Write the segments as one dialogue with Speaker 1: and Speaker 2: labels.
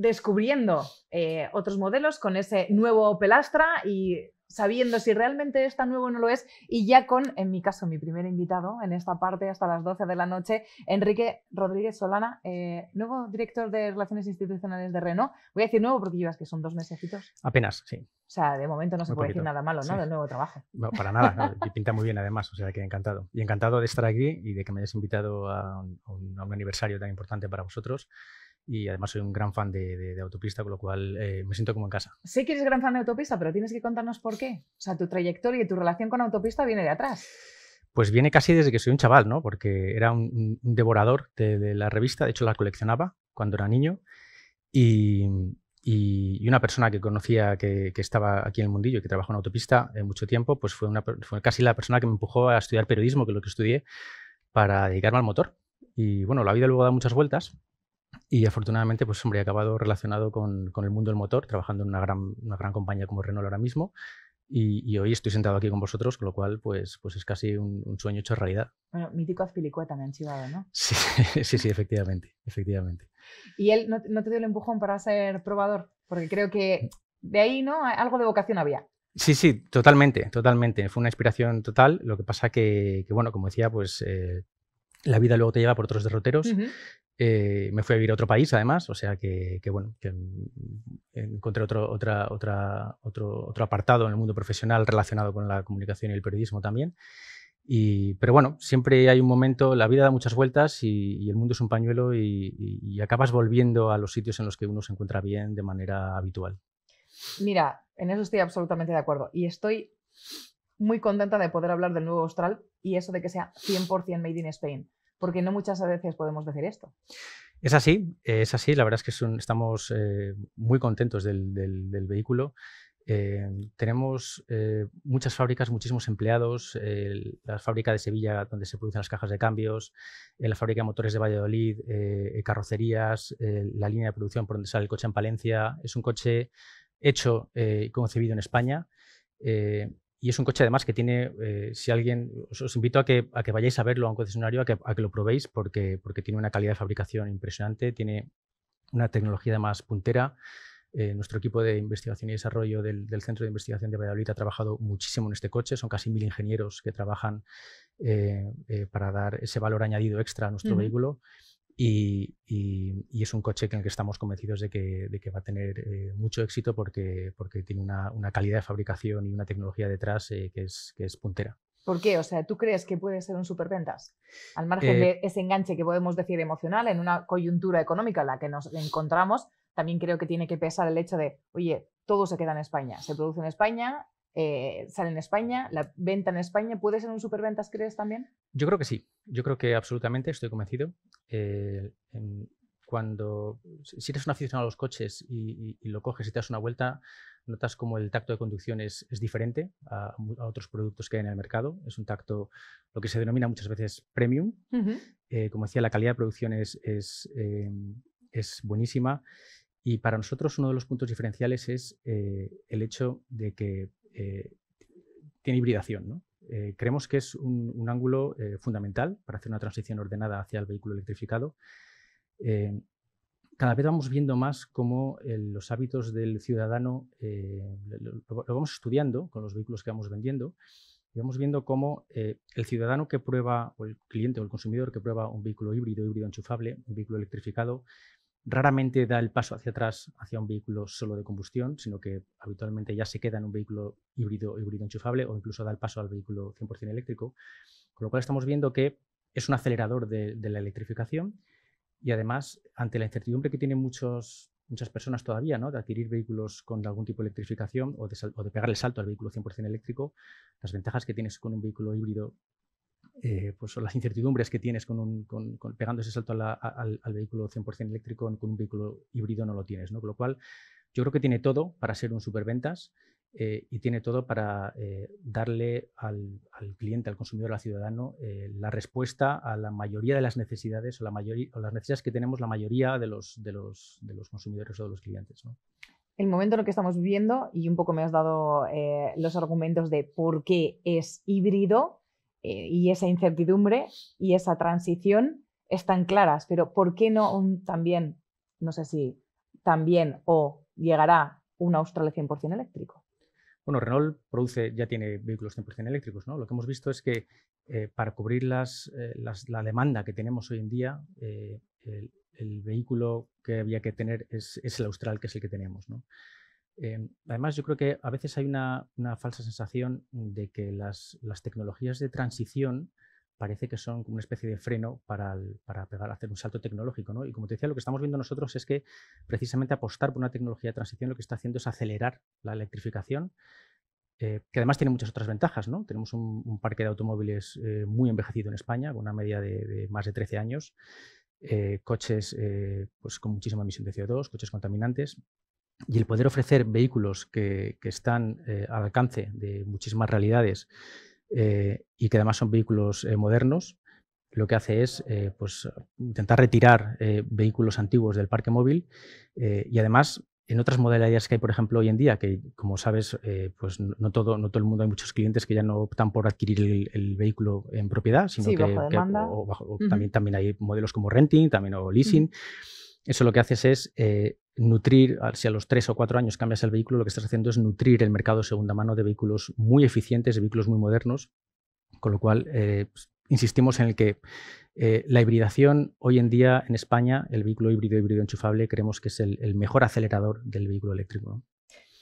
Speaker 1: descubriendo eh, otros modelos con ese nuevo Pelastra y sabiendo si realmente está nuevo o no lo es, y ya con, en mi caso, mi primer invitado en esta parte hasta las 12 de la noche, Enrique Rodríguez Solana, eh, nuevo director de Relaciones Institucionales de Renault. Voy a decir nuevo porque llevas que son dos mesecitos.
Speaker 2: Apenas, sí. O
Speaker 1: sea, de momento no se puede decir nada malo, ¿no? Del nuevo trabajo. No, para nada.
Speaker 2: Y pinta muy bien, además. O sea, que encantado. Y encantado de estar aquí y de que me hayas invitado a un, a un aniversario tan importante para vosotros y además soy un gran fan de, de, autopista, con lo cual eh, me siento como en casa.
Speaker 1: Sé que eres gran fan de autopista, pero tienes que contarnos por qué. O sea, tu trayectoria y tu relación con autopista viene de atrás.
Speaker 2: Pues viene casi desde que soy un chaval, ¿no? Porque era un, devorador de, la revista, de hecho la coleccionaba cuando era niño. Y, y, una persona que conocía que, que, estaba aquí en el mundillo, que trabajó en autopista eh, mucho tiempo, pues fue, una, fue casi la persona que me empujó a estudiar periodismo, que es lo que estudié, para dedicarme al motor. Y bueno, la vida luego da muchas vueltas y afortunadamente, pues hombre, he acabado relacionado con, con el mundo del motor, trabajando en una gran, una gran compañía como Renault ahora mismo. Y, hoy estoy sentado aquí con vosotros, con lo cual pues, pues es casi un, sueño hecho realidad.
Speaker 1: Bueno, mítico me también, Chivado, ¿no? Sí,
Speaker 2: sí, sí, efectivamente, efectivamente.
Speaker 1: ¿Y él no, no, te dio el empujón para ser probador? Porque creo que de ahí, ¿no? Algo de vocación había.
Speaker 2: Sí, sí, totalmente, totalmente. Fue una inspiración total. Lo que pasa que, que bueno, como decía, pues eh, la vida luego te lleva por otros derroteros eh, me fui a vivir a otro país, además, o sea que, bueno, mm, encontré otro, otra, otro, otro apartado en el mundo profesional relacionado con la comunicación y el periodismo también. pero bueno, siempre hay un momento, la vida da muchas vueltas y, el mundo es un pañuelo y, y, acabas volviendo a los sitios en los que uno se encuentra bien de manera habitual.
Speaker 1: Mira, en eso estoy absolutamente de acuerdo y estoy muy contenta de poder hablar del nuevo Austral y eso de que sea 100% Made in Spain porque no muchas veces podemos decir esto.
Speaker 2: Es así, es así. La verdad es que estamos eh, muy contentos del, vehículo. Eh, tenemos eh, muchas fábricas, muchísimos empleados, la fábrica de Sevilla donde se producen las cajas de cambios, la fábrica de motores de Valladolid, carrocerías, la línea de producción por donde sale el coche en Palencia. Es un coche hecho y concebido en España. Y es un coche además que tiene, eh, si alguien, os, invito a que, a que, vayáis a verlo a un concesionario, a que, a que lo probéis, porque, porque, tiene una calidad de fabricación impresionante, tiene una tecnología además puntera. Eh, nuestro equipo de investigación y desarrollo del, Centro de Investigación de Valladolid ha trabajado muchísimo en este coche, son casi mil ingenieros que trabajan eh, para dar ese valor añadido extra a nuestro vehículo y, es un coche en el que estamos convencidos de que, va a tener eh, mucho éxito porque, tiene una, calidad de fabricación y una tecnología detrás eh, que, es, puntera.
Speaker 1: ¿Por qué? O sea, ¿tú crees que puede ser un superventas? Al margen eh, de ese enganche que podemos decir emocional en una coyuntura económica en la que nos encontramos, también creo que tiene que pesar el hecho de, oye, todo se queda en España. Se produce en España, eh, sale en España, la venta en España, ¿puede ser un superventas, crees también?
Speaker 2: Yo creo que sí, yo creo que absolutamente, estoy convencido. Eh, cuando, si eres un aficionado a los coches y, lo coges y te das una vuelta, notas como el tacto de conducción es, diferente a, otros productos que hay en el mercado. Es un tacto, lo que se denomina muchas veces premium. Eh, como decía, la calidad de producción es, es, buenísima. Y para nosotros uno de los puntos diferenciales es el hecho de que eh, tiene hibridación. Eh, creemos que es un, ángulo eh, fundamental para hacer una transición ordenada hacia el vehículo electrificado. cada vez vamos viendo más cómo los hábitos del ciudadano lo, lo, vamos estudiando con los vehículos que vamos vendiendo y vamos viendo cómo el ciudadano que prueba, o el cliente o el consumidor que prueba un vehículo híbrido, híbrido enchufable, un vehículo electrificado, raramente da el paso hacia atrás hacia un vehículo solo de combustión, sino que habitualmente ya se queda en un vehículo híbrido, híbrido enchufable o incluso da el paso al vehículo 100% eléctrico, con lo cual estamos viendo que es un acelerador de, la electrificación y además ante la incertidumbre que tienen muchas personas todavía ¿no? de adquirir vehículos con algún tipo de electrificación o de, o de pegar el salto al vehículo 100% eléctrico, las ventajas que tienes con un vehículo híbrido eh, pues, las incertidumbres que tienes con, pegando ese salto al, vehículo 100% eléctrico, con un vehículo híbrido no lo tienes. ¿no? Con lo cual, yo creo que tiene todo para ser un superventas eh, y tiene todo para eh, darle al, cliente, al consumidor, al ciudadano, la respuesta a la mayoría de las necesidades o, la o las necesidades que tenemos la mayoría de los, de los, de los consumidores o de los clientes. ¿no?
Speaker 1: el momento en lo que estamos viviendo y un poco me has dado los argumentos de por qué es híbrido, eh, y esa incertidumbre y esa transición están claras, pero ¿por qué no también, no sé si también o llegará un Australia 100% eléctrico?
Speaker 2: Bueno, Renault produce, ya tiene vehículos 100% eléctricos, ¿no? Lo que hemos visto es que eh, para cubrir eh, la demanda que tenemos hoy en día, el, vehículo que había que tener es, es el Austral, que es el que tenemos, ¿no? Em, además, yo creo que a veces hay una, falsa sensación de que las, tecnologías de transición parece que son como una especie de freno para, para hacer un salto tecnológico. Y como te decía, lo que estamos viendo nosotros es que precisamente apostar por una tecnología de transición lo que está haciendo es acelerar la electrificación, eh, que además tiene muchas otras ventajas. ¿no? Tenemos un, parque de automóviles eh, muy envejecido en España, con una media de, más de 13 años, eh, coches pues con muchísima emisión de CO2, coches contaminantes, y el poder ofrecer vehículos que, están eh, al alcance de muchísimas realidades eh, y que además son vehículos eh, modernos, lo que hace es pues, intentar retirar vehículos antiguos del parque móvil y además en otras modalidades que hay, por ejemplo, hoy en día, que como sabes, pues no todo, no todo el mundo, hay muchos clientes que ya no optan por adquirir el, vehículo en propiedad, sino que, también, también hay modelos como renting, también o leasing. eso lo que haces es nutrir, si a los tres o cuatro años cambias el vehículo, lo que estás haciendo es nutrir el mercado de segunda mano de vehículos muy eficientes, de vehículos muy modernos, con lo cual eh, pues, insistimos en el que eh, la hibridación hoy en día en España, el vehículo híbrido híbrido enchufable, creemos que es el, mejor acelerador del vehículo eléctrico.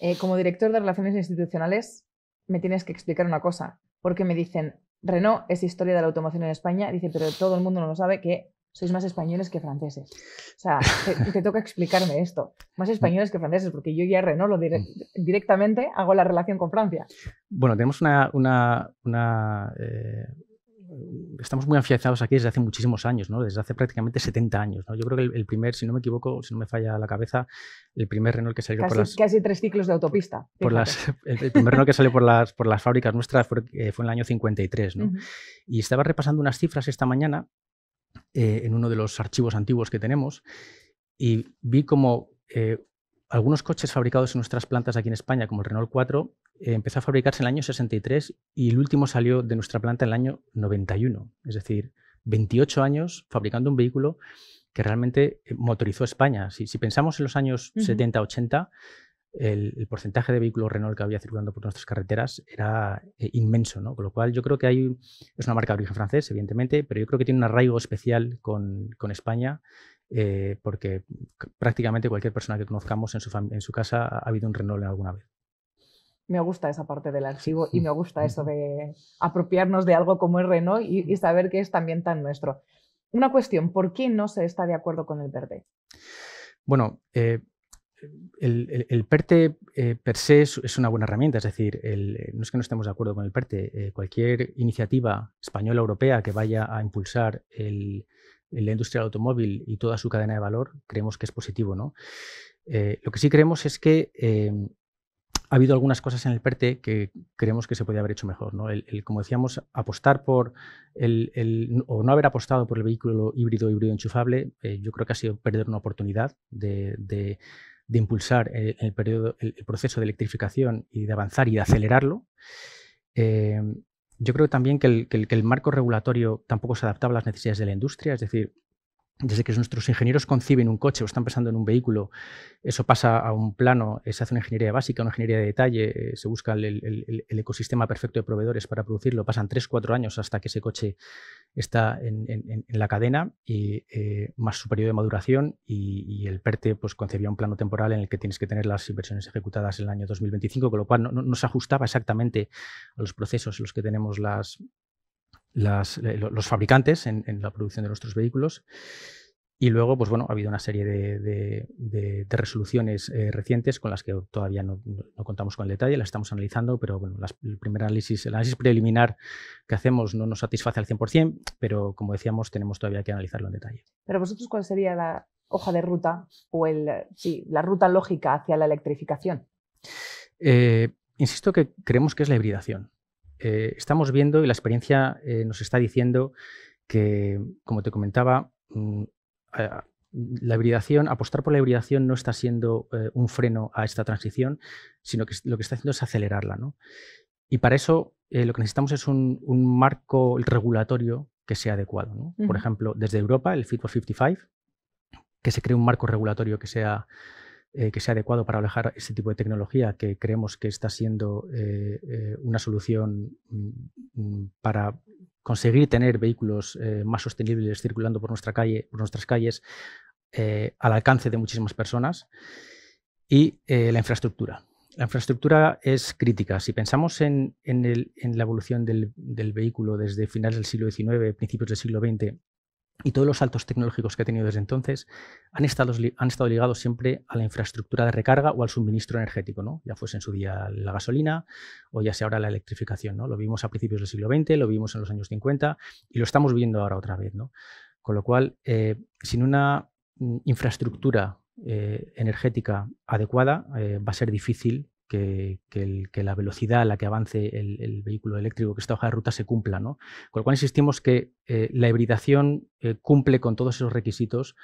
Speaker 1: Eh, como director de relaciones institucionales, me tienes que explicar una cosa, porque me dicen, Renault es historia de la automoción en España, dice, pero todo el mundo no lo sabe que sois más españoles que franceses. O sea, te, toca explicarme esto. Más españoles que franceses, porque yo ya Renault lo directamente, hago la relación con Francia.
Speaker 2: Bueno, tenemos una... Eh, estamos muy afianzados aquí desde hace muchísimos años, ¿no? desde hace prácticamente 70 años. ¿no? Yo creo que el, primer, si no me equivoco, si no me falla la cabeza, el primer Renault que salió por las...
Speaker 1: Casi tres ciclos de autopista.
Speaker 2: el primer Renault que salió por las, por las fábricas nuestras fue, eh, en el año 53. Y estaba repasando unas cifras esta mañana eh, en uno de los archivos antiguos que tenemos y vi como eh, algunos coches fabricados en nuestras plantas aquí en España, como el Renault 4, eh, empezó a fabricarse en el año 63 y el último salió de nuestra planta en el año 91. Es decir, 28 años fabricando un vehículo que realmente motorizó España. Si, si pensamos en los años 70, 80, el, porcentaje de vehículos Renault que había circulando por nuestras carreteras era eh, inmenso, ¿no? Con lo cual yo creo que hay, es una marca de origen francés, evidentemente, pero yo creo que tiene un arraigo especial con, España, eh, porque prácticamente cualquier persona que conozcamos en su, en su casa ha habido un Renault en alguna vez.
Speaker 1: Me gusta esa parte del archivo y me gusta eso de apropiarnos de algo como es Renault y, saber que es también tan nuestro. Una cuestión, ¿por qué no se está de acuerdo con el verde?
Speaker 2: Bueno, eh, el, PERTE eh, per se es, una buena herramienta, es decir, eh, no es que no estemos de acuerdo con el PERTE, eh, cualquier iniciativa española o europea que vaya a impulsar la industria del automóvil y toda su cadena de valor, creemos que es positivo. ¿no? lo que sí creemos es que ha habido algunas cosas en el PERTE que creemos que se podía haber hecho mejor. ¿no? El, como decíamos, apostar por el, o no haber apostado por el vehículo híbrido híbrido enchufable, yo creo que ha sido perder una oportunidad de, de impulsar el, periodo, el, proceso de electrificación y de avanzar y de acelerarlo. Eh, yo creo también que el, que el, marco regulatorio tampoco se adaptaba a las necesidades de la industria, es decir, desde que nuestros ingenieros conciben un coche o están pensando en un vehículo, eso pasa a un plano, eh, se hace una ingeniería básica, una ingeniería de detalle, eh, se busca el, ecosistema perfecto de proveedores para producirlo, pasan 3-4 años hasta que ese coche está en, la cadena y eh, más su periodo de maduración y, el PERTE pues, concebía un plano temporal en el que tienes que tener las inversiones ejecutadas en el año 2025, con lo cual no, no se ajustaba exactamente a los procesos en los que tenemos las, los fabricantes en, la producción de nuestros vehículos. Y luego, pues bueno, ha habido una serie de, resoluciones eh, recientes con las que todavía no, contamos con el detalle, las estamos analizando, pero bueno, el primer análisis, el análisis preliminar que hacemos no nos satisface al 100%, pero como decíamos, tenemos todavía que analizarlo en detalle.
Speaker 1: Pero vosotros, ¿cuál sería la hoja de ruta o el, sí, la ruta lógica hacia la electrificación?
Speaker 2: Eh, insisto que creemos que es la hibridación. Eh, estamos viendo y la experiencia eh, nos está diciendo que, como te comentaba, mm, la hibridación, apostar por la hibridación no está siendo eh, un freno a esta transición, sino que lo que está haciendo es acelerarla. Y para eso lo que necesitamos es un, marco regulatorio que sea adecuado. Por ejemplo, desde Europa, el Fit for 55, que se cree un marco regulatorio que sea eh, que sea adecuado para alejar ese tipo de tecnología que creemos que está siendo eh, eh, una solución mm, mm, para conseguir tener vehículos más sostenibles circulando por, nuestra calle, por nuestras calles al alcance de muchísimas personas. Y la infraestructura. La infraestructura es crítica. Si pensamos en, la evolución del, vehículo desde finales del siglo XIX, principios del siglo XX, y todos los saltos tecnológicos que ha tenido desde entonces han estado, ligados siempre a la infraestructura de recarga o al suministro energético, ¿no? ya fuese en su día la gasolina o ya sea ahora la electrificación. ¿no? Lo vimos a principios del siglo XX, lo vimos en los años 50 y lo estamos viendo ahora otra vez. ¿no? Con lo cual, eh, sin una mm, infraestructura eh, energética adecuada, eh, va a ser difícil que, la velocidad a la que avance el, vehículo eléctrico, que esta hoja de ruta se cumpla. ¿no? Con lo cual insistimos que eh, la hibridación eh, cumple con todos esos requisitos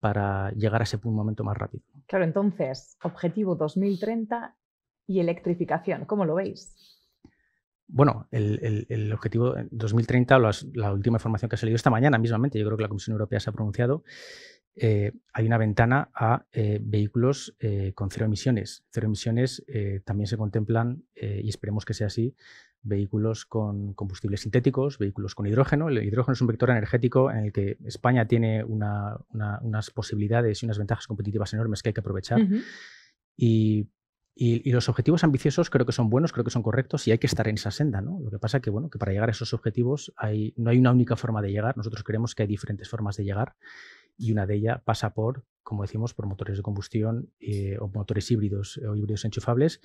Speaker 2: para llegar a ese momento más rápido.
Speaker 1: Claro, entonces, objetivo 2030 y electrificación, ¿cómo lo veis?
Speaker 2: Bueno, el, objetivo 2030, eh, la última información que ha salido esta mañana mismamente, yo creo que la Comisión Europea se ha pronunciado, eh, hay una ventana a eh, vehículos eh, con cero emisiones. Cero emisiones también se contemplan, y esperemos que sea así, vehículos con combustibles sintéticos, vehículos con hidrógeno. El hidrógeno es un vector energético en el que España tiene unas posibilidades y unas ventajas competitivas enormes que hay que aprovechar. y, los objetivos ambiciosos creo que son buenos, creo que son correctos y hay que estar en esa senda. Lo que pasa que, bueno, que para llegar a esos objetivos no hay una única forma de llegar. Nosotros creemos que hay diferentes formas de llegar y una de ellas pasa por, como decimos, por motores de combustión eh, o motores híbridos o híbridos enchufables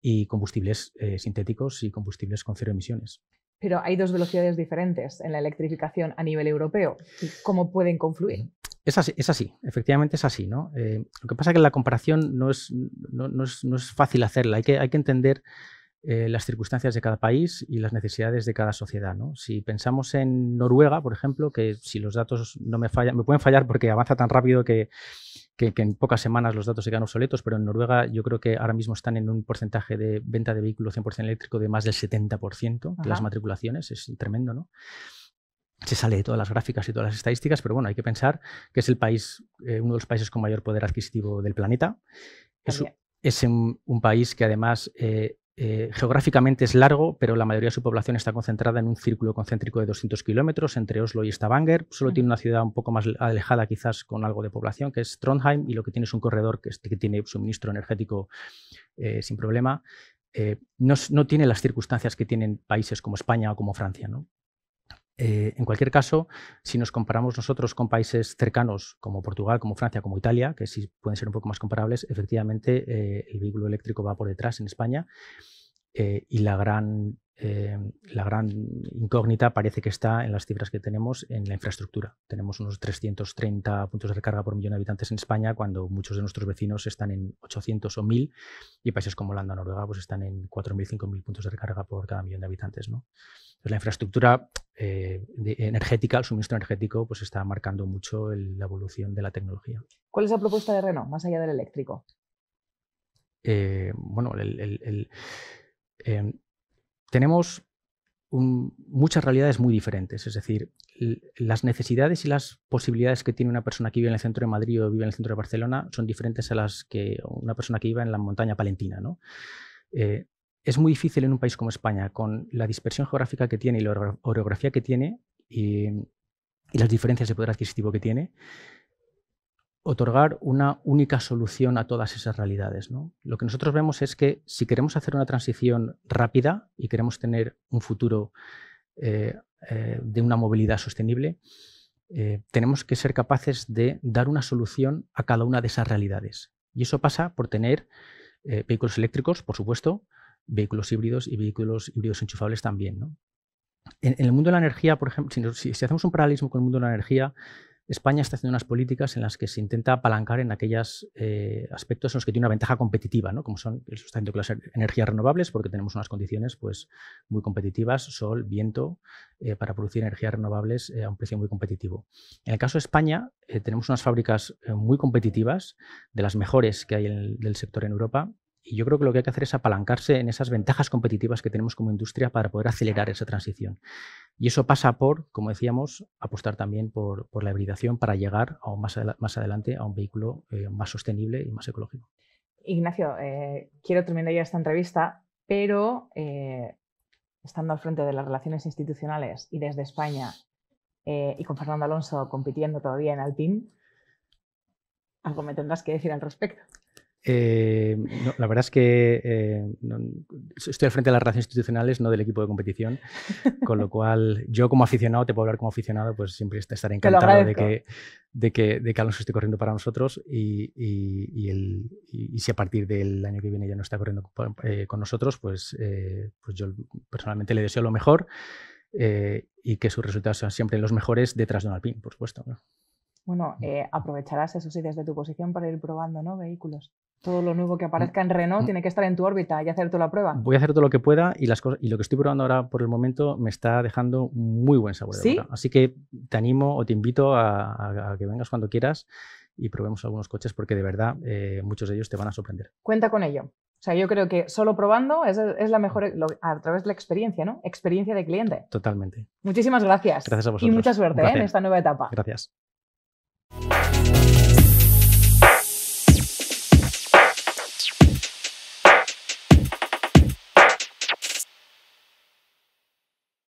Speaker 2: y combustibles eh, sintéticos y combustibles con cero emisiones.
Speaker 1: Pero hay dos velocidades diferentes en la electrificación a nivel europeo. ¿Cómo pueden confluir?
Speaker 2: Es así, efectivamente es así. ¿no? Eh, lo que pasa es que la comparación no es, no, es, fácil hacerla. Hay que, hay que entender eh, las circunstancias de cada país y las necesidades de cada sociedad. Si pensamos en Noruega, por ejemplo, que si los datos no me fallan, me pueden fallar porque avanza tan rápido que, en pocas semanas los datos se quedan obsoletos, pero en Noruega yo creo que ahora mismo están en un porcentaje de venta de vehículos 100% eléctrico de más del 70% de las matriculaciones, es tremendo, ¿no? Se sale de todas las gráficas y todas las estadísticas, pero bueno, hay que pensar que es el país, eh, uno de los países con mayor poder adquisitivo del planeta. Es, un, país que además eh, eh, geográficamente es largo, pero la mayoría de su población está concentrada en un círculo concéntrico de 200 kilómetros entre Oslo y Stavanger. Solo tiene una ciudad un poco más alejada, quizás con algo de población, que es Trondheim, y lo que tiene es un corredor que, tiene suministro energético eh, sin problema. Eh, no, no, tiene las circunstancias que tienen países como España o como Francia. ¿no? Eh, en cualquier caso, si nos comparamos nosotros con países cercanos como Portugal, como Francia, como Italia, que sí pueden ser un poco más comparables, efectivamente eh, el vehículo eléctrico va por detrás en España eh, y la gran eh, la gran incógnita parece que está en las cifras que tenemos en la infraestructura. Tenemos unos 330 puntos de recarga por millón de habitantes en España, cuando muchos de nuestros vecinos están en 800 o 1000 y países como Holanda o Noruega pues están en 4.000, 5.000 puntos de recarga por cada millón de habitantes. la infraestructura eh, energética, el suministro energético, pues está marcando mucho la evolución de la tecnología.
Speaker 1: ¿Cuál es la propuesta de Renault, más allá del eléctrico?
Speaker 2: Eh, bueno, el, em, tenemos muchas realidades muy diferentes. Es decir, las necesidades y las posibilidades que tiene una persona que vive en el centro de Madrid o vive en el centro de Barcelona son diferentes a las que una persona que vive en la montaña palentina. ¿no? Eh, es muy difícil en un país como España, con la dispersión geográfica que tiene y la orografía que tiene y, y las diferencias de poder adquisitivo que tiene, otorgar una única solución a todas esas realidades. Lo que nosotros vemos es que si queremos hacer una transición rápida y queremos tener un futuro eh, eh, de una movilidad sostenible, eh, tenemos que ser capaces de dar una solución a cada una de esas realidades. Y eso pasa por tener vehículos eléctricos, por supuesto, vehículos híbridos y vehículos híbridos enchufables también. En, el mundo de la energía, por ejemplo, si, hacemos un paralelismo con el mundo de la energía, España está haciendo unas políticas en las que se intenta apalancar en aquellos eh, aspectos en los que tiene una ventaja competitiva, ¿no? como son el sustento de las er-, energías renovables, porque tenemos unas condiciones pues, muy competitivas, sol, viento, eh, para producir energías renovables eh, a un precio muy competitivo. En el caso de España, tenemos unas fábricas muy competitivas, de las mejores que hay en el, del sector en Europa, y yo creo que lo que hay que hacer es apalancarse en esas ventajas competitivas que tenemos como industria para poder acelerar esa transición. Y eso pasa por, como decíamos, apostar también por, la hibridación para llegar aún más, más, adelante a un vehículo eh, más sostenible y más ecológico.
Speaker 1: Ignacio, eh, quiero terminar ya esta entrevista, pero eh, estando al frente de las relaciones institucionales y desde España y con Fernando Alonso compitiendo todavía en Alpine, algo me tendrás que decir al respecto.
Speaker 2: Eh, la verdad es que eh, estoy al frente de las relaciones institucionales, no del equipo de competición, con lo cual yo como aficionado, te puedo hablar como aficionado, pues siempre estaré encantado de que, de, que, de Alonso esté corriendo para nosotros y, si a partir del año que viene ya no está corriendo eh, con nosotros, pues, pues yo personalmente le deseo lo mejor y que sus resultados sean siempre los mejores detrás de un Alpine, por supuesto.
Speaker 1: Bueno, aprovecharás esos ideas de tu posición para ir probando ¿no? vehículos. Todo lo nuevo que mm. aparezca en Renault mm. tiene que estar en tu órbita y hacerte la prueba.
Speaker 2: Voy a hacer todo lo que pueda y, las cosas, y lo que estoy probando ahora por el momento me está dejando muy buen sabor. boca. Así que te animo o te invito a, que vengas cuando quieras y probemos algunos coches porque de verdad eh, muchos de ellos te van a sorprender.
Speaker 1: Cuenta con ello. O sea, yo creo que solo probando es, la mejor, mm. a través de la experiencia, ¿no? Experiencia de cliente. Totalmente. Muchísimas gracias. Gracias a vosotros. Y mucha suerte ¿eh? en esta nueva etapa. Gracias.